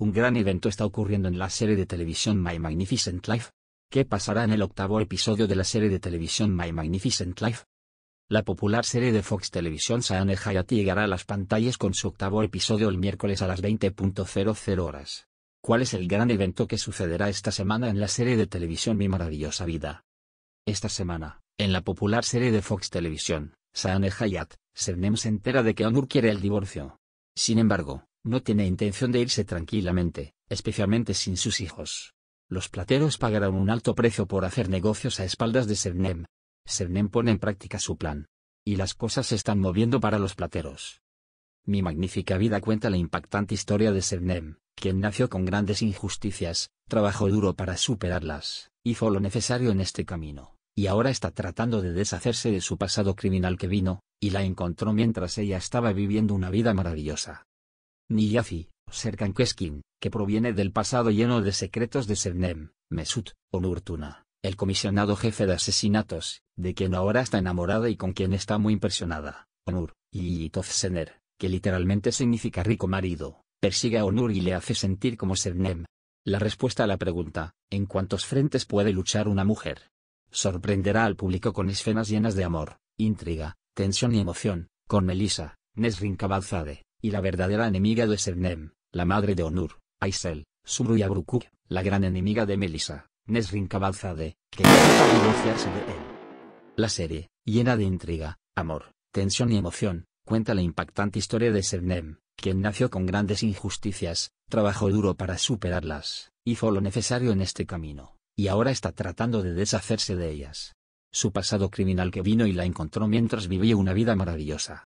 un gran evento está ocurriendo en la serie de televisión My Magnificent Life. ¿Qué pasará en el octavo episodio de la serie de televisión My Magnificent Life? La popular serie de Fox Television Sahane Hayat llegará a las pantallas con su octavo episodio el miércoles a las 20.00 horas. ¿Cuál es el gran evento que sucederá esta semana en la serie de televisión Mi Maravillosa Vida? Esta semana, en la popular serie de Fox Television, Sahane Hayat, Sernem se entera de que Onur quiere el divorcio. Sin embargo, no tiene intención de irse tranquilamente, especialmente sin sus hijos. Los plateros pagarán un alto precio por hacer negocios a espaldas de Sernem. Sernem pone en práctica su plan. Y las cosas se están moviendo para los plateros. Mi magnífica vida cuenta la impactante historia de Sernem, quien nació con grandes injusticias, trabajó duro para superarlas, hizo lo necesario en este camino, y ahora está tratando de deshacerse de su pasado criminal que vino, y la encontró mientras ella estaba viviendo una vida maravillosa. Niyazi, Keskin, que proviene del pasado lleno de secretos de sernem Mesut, Tuna, el comisionado jefe de asesinatos, de quien ahora está enamorada y con quien está muy impresionada, Onur, y Tofsener, que literalmente significa rico marido, persigue a Onur y le hace sentir como Sednem. La respuesta a la pregunta, ¿en cuántos frentes puede luchar una mujer? Sorprenderá al público con escenas llenas de amor, intriga, tensión y emoción, con Melissa, Nesrin Kabalzade y la verdadera enemiga de Sernem, la madre de Onur, Aysel, Subru y Abrukuk, la gran enemiga de Melissa, Nesrin de, que intenta divorciarse de él. La serie, llena de intriga, amor, tensión y emoción, cuenta la impactante historia de Sernem, quien nació con grandes injusticias, trabajó duro para superarlas, hizo lo necesario en este camino, y ahora está tratando de deshacerse de ellas. Su pasado criminal que vino y la encontró mientras vivía una vida maravillosa,